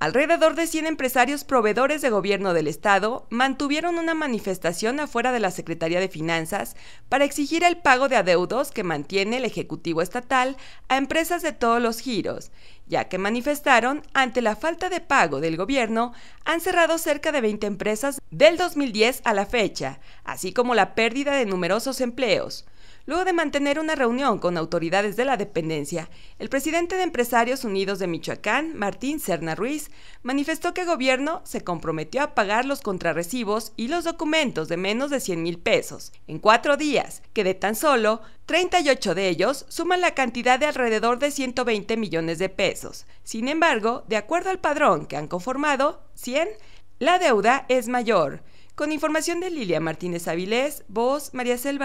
Alrededor de 100 empresarios proveedores de gobierno del Estado mantuvieron una manifestación afuera de la Secretaría de Finanzas para exigir el pago de adeudos que mantiene el Ejecutivo Estatal a empresas de todos los giros ya que manifestaron ante la falta de pago del gobierno, han cerrado cerca de 20 empresas del 2010 a la fecha, así como la pérdida de numerosos empleos. Luego de mantener una reunión con autoridades de la dependencia, el presidente de Empresarios Unidos de Michoacán, Martín Serna Ruiz, manifestó que el gobierno se comprometió a pagar los contrarrecibos y los documentos de menos de 100 mil pesos en cuatro días, que de tan solo 38 de ellos suman la cantidad de alrededor de 120 millones de pesos. Sin embargo, de acuerdo al padrón que han conformado, 100, la deuda es mayor. Con información de Lilia Martínez Avilés, voz María Cel